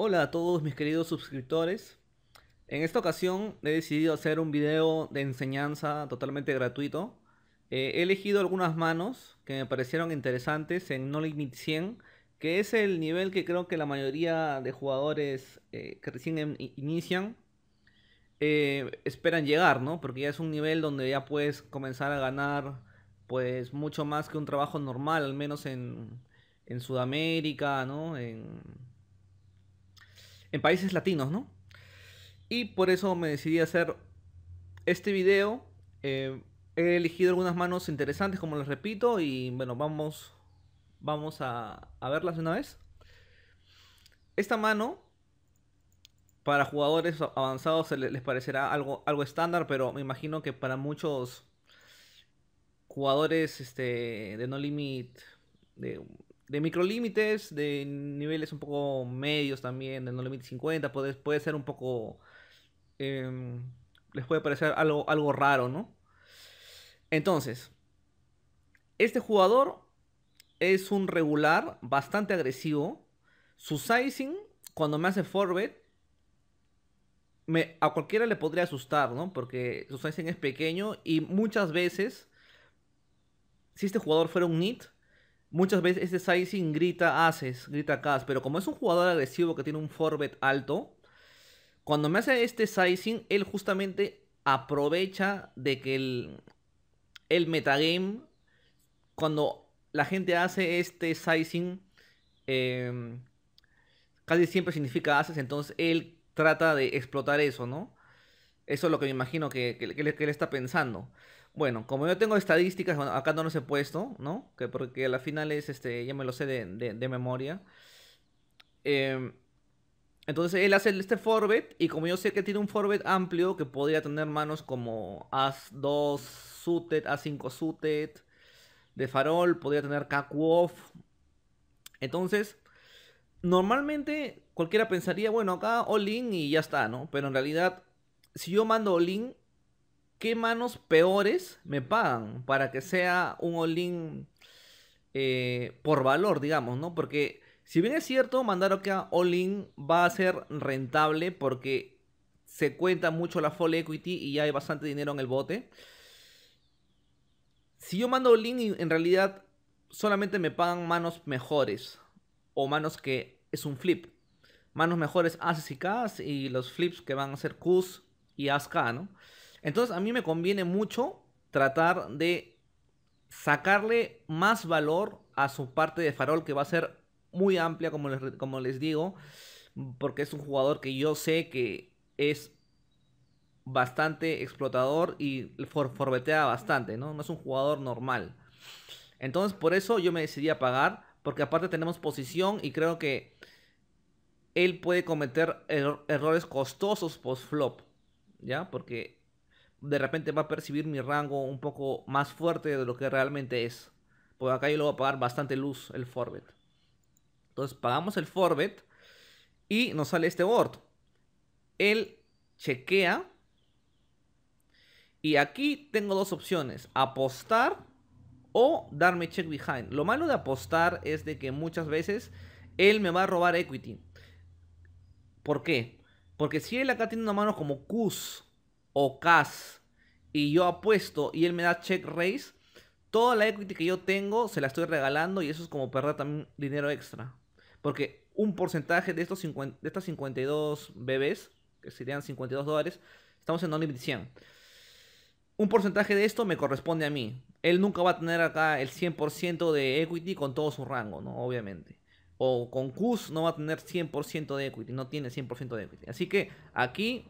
Hola a todos mis queridos suscriptores. En esta ocasión he decidido hacer un video de enseñanza totalmente gratuito. Eh, he elegido algunas manos que me parecieron interesantes en No Limit 100, que es el nivel que creo que la mayoría de jugadores eh, que recién inician eh, esperan llegar, ¿no? Porque ya es un nivel donde ya puedes comenzar a ganar pues mucho más que un trabajo normal, al menos en, en Sudamérica, ¿no? En, en países latinos, ¿no? Y por eso me decidí a hacer este video. Eh, he elegido algunas manos interesantes, como les repito, y bueno, vamos, vamos a, verlas verlas una vez. Esta mano, para jugadores avanzados les parecerá algo, algo estándar, pero me imagino que para muchos jugadores este, de No Limit, de de microlímites, de niveles un poco medios también, de no límite 50, puede, ser un poco... Em, les puede parecer algo, algo raro, ¿no? Entonces, este jugador es un regular bastante agresivo. Su sizing, cuando me hace forward, me, a cualquiera le podría asustar, ¿no? Porque su sizing es pequeño y muchas veces, si este jugador fuera un NIT, Muchas veces este sizing grita haces grita cas, pero como es un jugador agresivo que tiene un forbet alto, cuando me hace este sizing, él justamente aprovecha de que el, el metagame, cuando la gente hace este sizing, em, casi siempre significa haces entonces él trata de explotar eso, ¿no? Eso es lo que me imagino que, que está pensando. Bueno, como yo tengo estadísticas, acá no los he puesto, ¿no? Que porque a la final es, este, ya me lo sé de, de, memoria. Em, entonces él hace este forbet y como yo sé que tiene un forbet amplio que podría tener manos como As2 suited, a 5 suited, de farol, podría tener Kaku off. Entonces, normalmente cualquiera pensaría, bueno, acá all in y ya está, ¿no? Pero en realidad, si yo mando all in, qué manos peores me pagan para que sea un all-in eh, por valor, digamos, ¿no? Porque si bien es cierto, mandar a all-in va a ser rentable porque se cuenta mucho la full equity y hay bastante dinero en el bote. Si yo mando all-in en realidad solamente me pagan manos mejores o manos que es un flip. Manos mejores ases y Ks y los flips que van a ser Qs y ASK, ¿no? Entonces a mí me conviene mucho tratar de sacarle más valor a su parte de farol que va a ser muy amplia, como les, como les digo, porque es un jugador que yo sé que es bastante explotador y forbetea bastante, ¿no? No es un jugador normal. Entonces por eso yo me decidí a pagar, porque aparte tenemos posición y creo que él puede cometer er, errores costosos post-flop, ¿ya? Porque de repente va a percibir mi rango un poco más fuerte de lo que realmente es. Porque acá yo le voy a pagar bastante luz el forbet. Entonces pagamos el forbet y nos sale este board. Él chequea. Y aquí tengo dos opciones. Apostar o darme check behind. Lo malo de apostar es de que muchas veces él me va a robar equity. ¿Por qué? Porque si él acá tiene una mano como Qs o CAS y yo apuesto y él me da check raise, toda la equity que yo tengo se la estoy regalando y eso es como perder también dinero extra. Porque un porcentaje de, estos 50, estas 52 bebés, que serían 52 dólares, estamos en non 100. Un porcentaje de esto me corresponde a mí. Él nunca va a tener acá el 100% de equity con todo su rango, ¿no? Obviamente. O con CUS no va a tener 100% de equity, no tiene 100% de equity. Así que aquí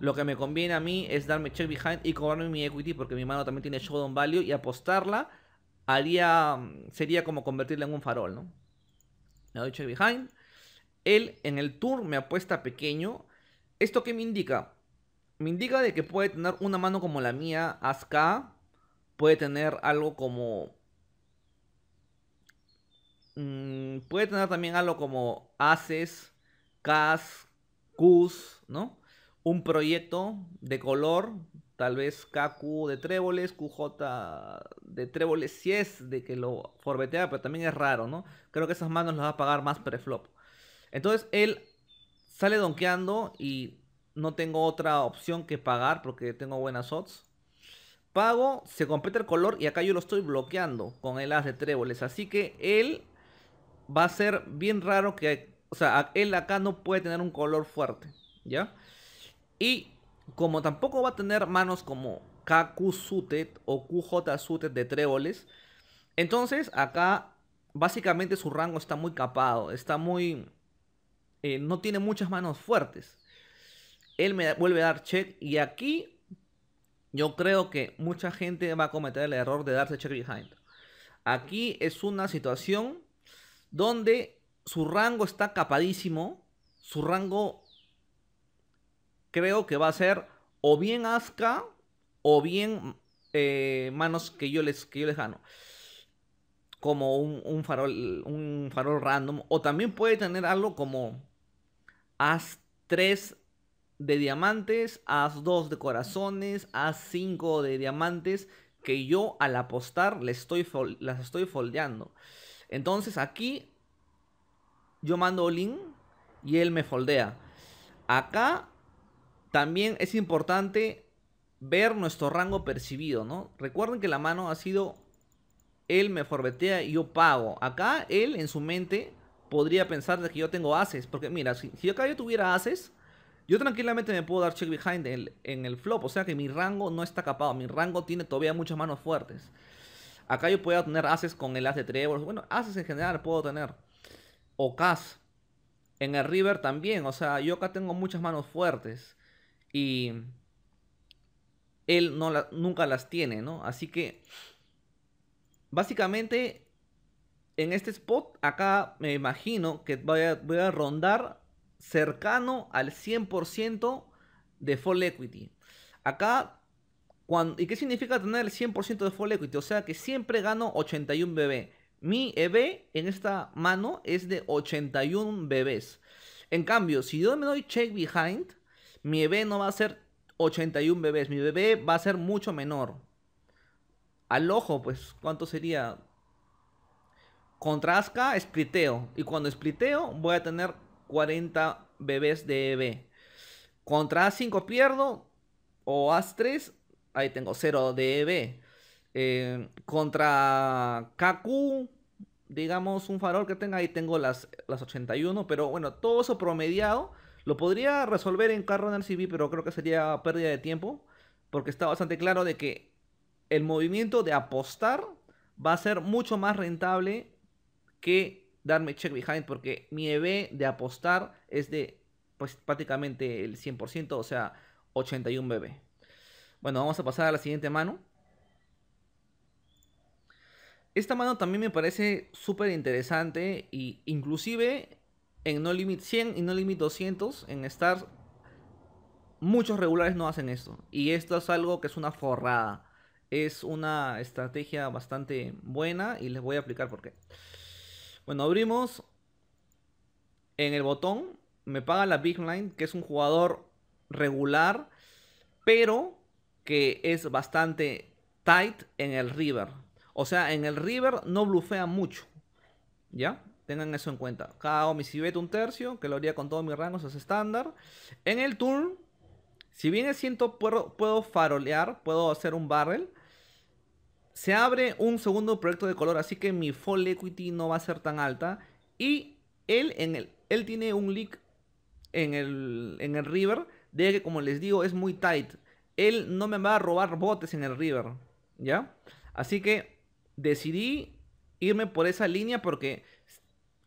lo que me conviene a mí es darme check behind y cobrarme mi equity porque mi mano también tiene showdown value y apostarla haría sería como convertirla en un farol, ¿no? Le doy check behind. Él en el tour me apuesta pequeño. ¿Esto qué me indica? Me indica de que puede tener una mano como la mía, Aska. Puede tener algo como... Mm, puede tener también algo como Ases, Cas, Qs, ¿no? un proyecto de color, tal vez kaku de tréboles, QJ de tréboles, si es de que lo forbetea, pero también es raro, ¿no? Creo que esas manos las va a pagar más preflop. Entonces él sale donkeando y no tengo otra opción que pagar porque tengo buenas odds. Pago, se completa el color y acá yo lo estoy bloqueando con el as de tréboles. Así que él va a ser bien raro que... O sea, él acá no puede tener un color fuerte, ¿ya? Y como tampoco va a tener manos como KQ sutet o QJ Sutet de tréboles, entonces acá básicamente su rango está muy capado, está muy... Eh, no tiene muchas manos fuertes. Él me vuelve a dar check y aquí yo creo que mucha gente va a cometer el error de darse check behind. Aquí es una situación donde su rango está capadísimo, su rango creo que va a ser o bien Asuka o bien eh, manos que yo les, que yo gano. Como un, farol, un farol random. O también puede tener algo como As 3 de diamantes, As 2 de corazones, As 5 de diamantes. Que yo al apostar le estoy, las estoy foldeando. Entonces aquí yo mando link y él me foldea. Acá también es importante ver nuestro rango percibido, ¿no? Recuerden que la mano ha sido él me forbetea y yo pago. Acá él en su mente podría pensar de que yo tengo ases, porque mira, si, acá yo tuviera ases, yo tranquilamente me puedo dar check behind en el, flop, o sea que mi rango no está capado, mi rango tiene todavía muchas manos fuertes. Acá yo puedo tener ases con el as de Trevor. bueno, ases en general puedo tener, o cas. En el river también, o sea, yo acá tengo muchas manos fuertes y él no nunca las tiene, ¿no? Así que básicamente en este spot acá me imagino que voy a rondar cercano al 100% de full Equity. Acá, cuando, ¿y qué significa tener el 100% de full Equity? O sea que siempre gano 81 bebés. Mi EB en esta mano es de 81 bebés. En cambio, si yo me doy check behind, mi EB no va a ser 81 bebés, mi bebé va a ser mucho menor. Al ojo, pues, ¿cuánto sería? Contra ASK, spliteo. Y cuando spliteo, voy a tener 40 bebés de EB. Contra A5 pierdo, o A3, ahí tengo 0 de EB. Eh, contra KQ, digamos un farol que tenga, ahí tengo las, las 81, pero bueno, todo eso promediado lo podría resolver en carro el CB, pero creo que sería pérdida de tiempo, porque está bastante claro de que el movimiento de apostar va a ser mucho más rentable que darme check behind, porque mi EV de apostar es de pues, prácticamente el 100%, o sea, 81 BB. Bueno, vamos a pasar a la siguiente mano. Esta mano también me parece súper interesante e inclusive en No Limit 100 y No Limit 200 en Stars, muchos regulares no hacen esto. Y esto es algo que es una forrada. Es una estrategia bastante buena y les voy a aplicar por qué. Bueno, abrimos en el botón. Me paga la Big Line, que es un jugador regular, pero que es bastante tight en el river. O sea, en el river no blufea mucho. ¿Ya? Tengan eso en cuenta. Cada mi un tercio, que lo haría con todos mis rangos, es estándar. En el turn, si bien es puedo, farolear, puedo hacer un barrel. Se abre un segundo proyecto de color, así que mi full equity no va a ser tan alta. Y él, en el, él tiene un leak en el, en el river, de que como les digo es muy tight. Él no me va a robar botes en el river, ¿ya? Así que decidí irme por esa línea porque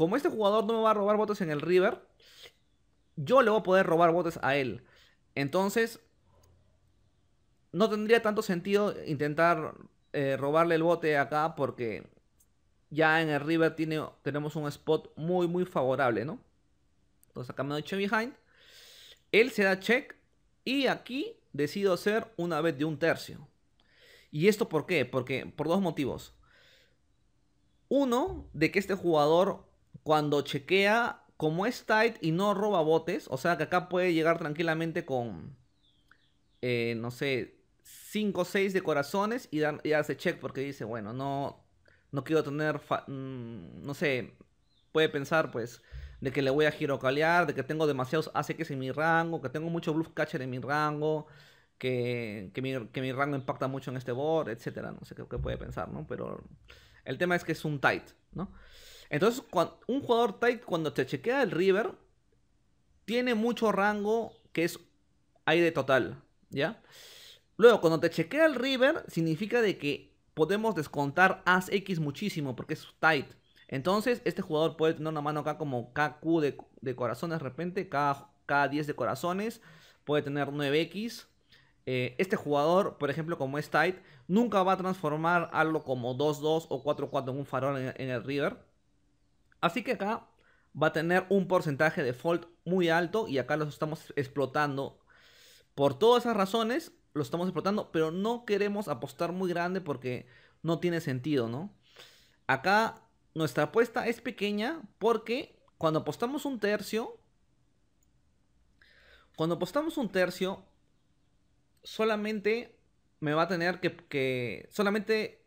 como este jugador no me va a robar botes en el River, yo le voy a poder robar botes a él. Entonces, no tendría tanto sentido intentar eh, robarle el bote acá porque ya en el River tiene, tenemos un spot muy, muy favorable, ¿no? Entonces acá me doy check behind. Él se da check y aquí decido hacer una vez de un tercio. ¿Y esto por qué? Porque por dos motivos. Uno, de que este jugador cuando chequea, como es tight y no roba botes, o sea que acá puede llegar tranquilamente con, eh, no sé, 5 o 6 de corazones y, hace check porque dice, bueno, no, no quiero tener, mm, no sé, puede pensar pues de que le voy a girocalear, de que tengo demasiados ACKs en mi rango, que tengo mucho bluff catcher en mi rango, que, que, mi, rango impacta mucho en este board, etcétera, no sé qué puede pensar, ¿no? Pero el tema es que es un tight, ¿no? Entonces, un jugador tight cuando te chequea el river, tiene mucho rango que es aire total, ¿ya? Luego, cuando te chequea el river, significa de que podemos descontar as X muchísimo porque es tight. Entonces, este jugador puede tener una mano acá como KQ de, de corazones de repente, K, K10 de corazones, puede tener 9X. Eh, este jugador, por ejemplo, como es tight, nunca va a transformar algo como 2-2 o 4-4 en un farol en el river. Así que acá va a tener un porcentaje de fault muy alto y acá los estamos explotando. Por todas esas razones lo estamos explotando, pero no queremos apostar muy grande porque no tiene sentido, ¿no? Acá nuestra apuesta es pequeña porque cuando apostamos un tercio, cuando apostamos un tercio, solamente me va a tener que, que solamente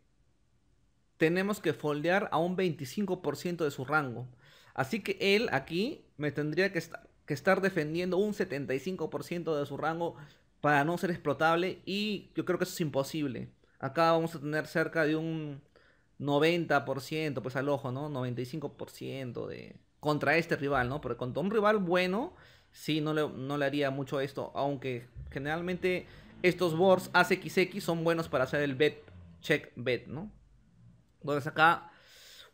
tenemos que foldear a un 25% de su rango. Así que él aquí me tendría que estar, defendiendo un 75% de su rango para no ser explotable y yo creo que eso es imposible. Acá vamos a tener cerca de un 90%, pues al ojo, ¿no? 95% de contra este rival, ¿no? Porque contra un rival bueno, sí, no le, no le haría mucho esto, aunque generalmente estos boards AXX son buenos para hacer el bet, check bet, ¿no? Entonces acá,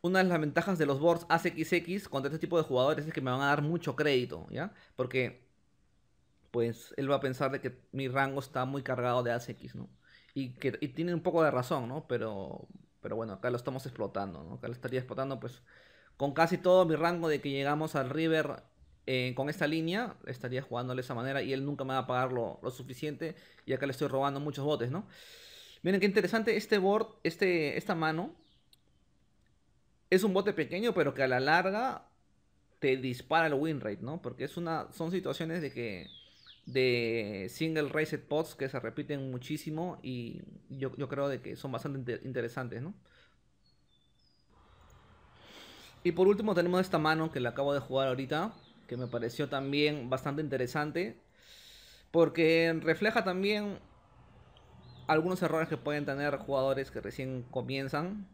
una de las ventajas de los boards axx contra este tipo de jugadores es que me van a dar mucho crédito, ¿ya? Porque pues él va a pensar de que mi rango está muy cargado de AX, ¿no? Y, que, tiene un poco de razón, ¿no? Pero, pero bueno, acá lo estamos explotando, ¿no? Acá lo estaría explotando pues con casi todo mi rango de que llegamos al River eh, con esta línea, estaría jugándole de esa manera y él nunca me va a pagar lo, suficiente y acá le estoy robando muchos botes, ¿no? Miren qué interesante este board, este, esta mano es un bote pequeño, pero que a la larga te dispara el win rate, ¿no? Porque es una, son situaciones de que de single raised pots que se repiten muchísimo y yo, creo de que son bastante interesantes, ¿no? Y por último tenemos esta mano que la acabo de jugar ahorita, que me pareció también bastante interesante, porque refleja también algunos errores que pueden tener jugadores que recién comienzan,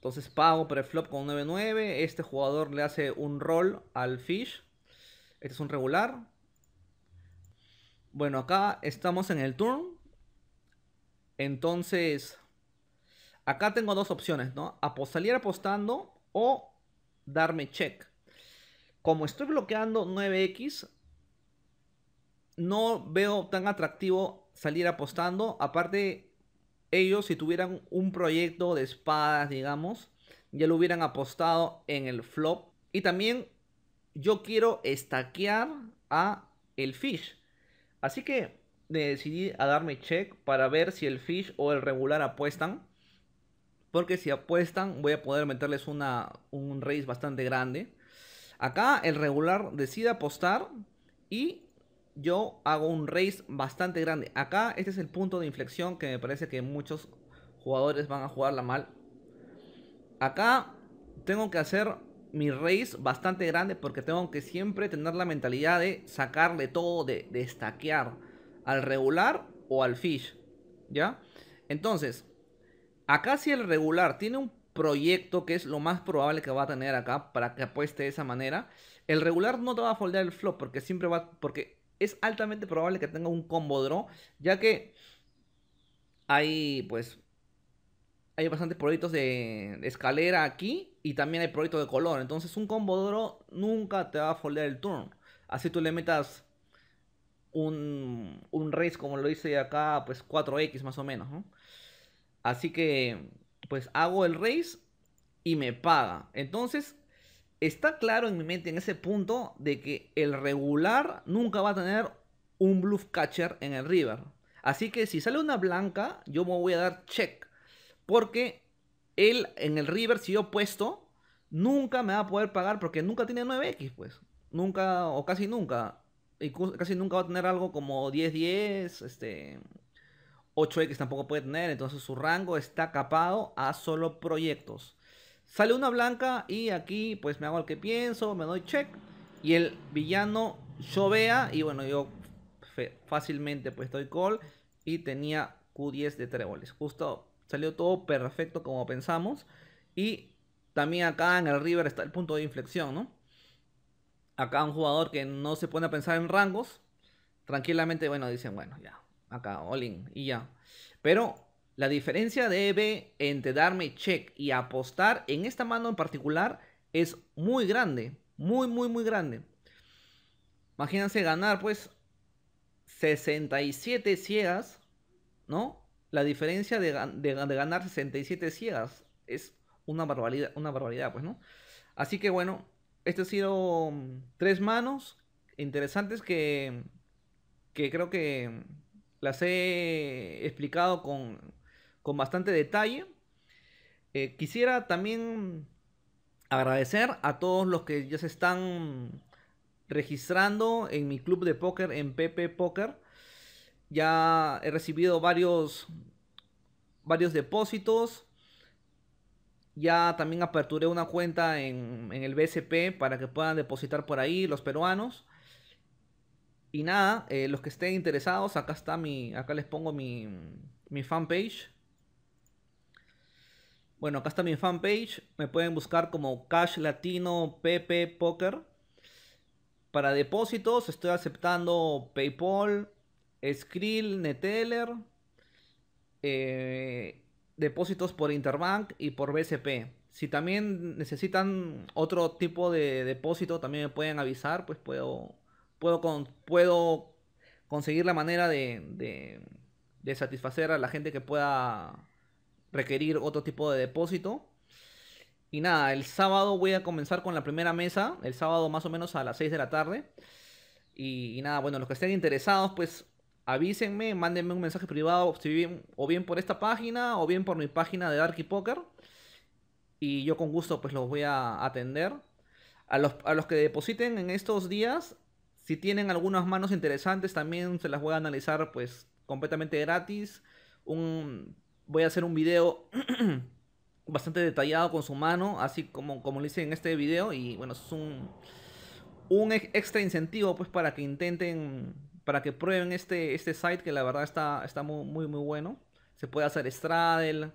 entonces pago preflop con 9-9. Este jugador le hace un roll al fish. Este es un regular. Bueno, acá estamos en el turn. Entonces, acá tengo dos opciones, ¿no? salir apostando o darme check. Como estoy bloqueando 9x, no veo tan atractivo salir apostando. Aparte, ellos si tuvieran un proyecto de espadas, digamos, ya lo hubieran apostado en el flop. Y también yo quiero estaquear a el fish. Así que decidí a darme check para ver si el fish o el regular apuestan. Porque si apuestan voy a poder meterles una, un raise bastante grande. Acá el regular decide apostar y yo hago un raise bastante grande. Acá este es el punto de inflexión que me parece que muchos jugadores van a jugarla mal. Acá tengo que hacer mi raise bastante grande porque tengo que siempre tener la mentalidad de sacarle todo, de, destaquear al regular o al fish. ¿Ya? Entonces, acá si el regular tiene un proyecto que es lo más probable que va a tener acá para que apueste de esa manera, el regular no te va a foldear el flop porque siempre va, porque es altamente probable que tenga un combo draw, ya que hay pues hay bastantes proyectos de, escalera aquí y también hay proyectos de color. Entonces un combo draw nunca te va a foldear el turno. Así tú le metas un, un race como lo hice acá, pues 4X más o menos. Así que pues hago el race y me paga. Entonces está claro en mi mente en ese punto de que el regular nunca va a tener un bluff catcher en el river. Así que si sale una blanca, yo me voy a dar check. Porque él en el river, si yo puesto, nunca me va a poder pagar porque nunca tiene 9X, pues. Nunca, o casi nunca. Y casi nunca va a tener algo como 10-10, este... 8X tampoco puede tener, entonces su rango está capado a solo proyectos. Sale una blanca y aquí pues me hago el que pienso, me doy check. Y el villano vea y bueno, yo fácilmente pues doy call y tenía Q10 de tréboles. Justo salió todo perfecto como pensamos. Y también acá en el river está el punto de inflexión, ¿no? Acá un jugador que no se pone a pensar en rangos. Tranquilamente, bueno, dicen, bueno, ya, acá, all in, y ya. Pero la diferencia debe entre darme check y apostar en esta mano en particular es muy grande. Muy, muy, muy grande. Imagínense ganar pues 67 ciegas, ¿no? La diferencia de, ganar 67 ciegas es una barbaridad, una barbaridad, pues, ¿no? Así que bueno, esto ha sido mm, tres manos interesantes que, que creo que las he explicado con, con bastante detalle. Eh, quisiera también agradecer a todos los que ya se están registrando en mi club de póker en PP Póker. Ya he recibido varios, varios depósitos. Ya también aperturé una cuenta en, el BCP para que puedan depositar por ahí los peruanos. Y nada, eh, los que estén interesados, acá está mi. Acá les pongo mi, mi fanpage. Bueno, acá está mi fanpage. Me pueden buscar como Cash Latino PP Poker. Para depósitos estoy aceptando PayPal, Skrill, Neteller. Eh, depósitos por Interbank y por BCP. Si también necesitan otro tipo de depósito, también me pueden avisar, pues puedo, puedo, puedo conseguir la manera de satisfacer a la gente que pueda requerir otro tipo de depósito. Y nada, el sábado voy a comenzar con la primera mesa, el sábado más o menos a las 6 de la tarde. Y, nada, bueno, los que estén interesados, pues avísenme, mándenme un mensaje privado, o bien por esta página, o bien por mi página de Darky Poker. Y yo con gusto pues los voy a atender. A los, a los que depositen en estos días, si tienen algunas manos interesantes, también se las voy a analizar pues completamente gratis. Un voy a hacer un video bastante detallado con su mano, así como, como lo hice en este video. Y bueno, es un, extra incentivo pues para que intenten, para que prueben este, este site que la verdad está, está muy, muy, muy bueno. Se puede hacer straddle.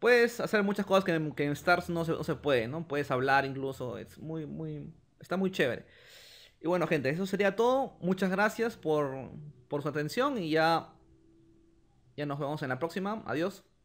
Puedes hacer muchas cosas que en, Stars no se, no se puede, ¿no? Puedes hablar incluso, es muy, muy, está muy chévere. Y bueno, gente, eso sería todo. Muchas gracias por, por su atención y ya ya nos vemos en la próxima. Adiós.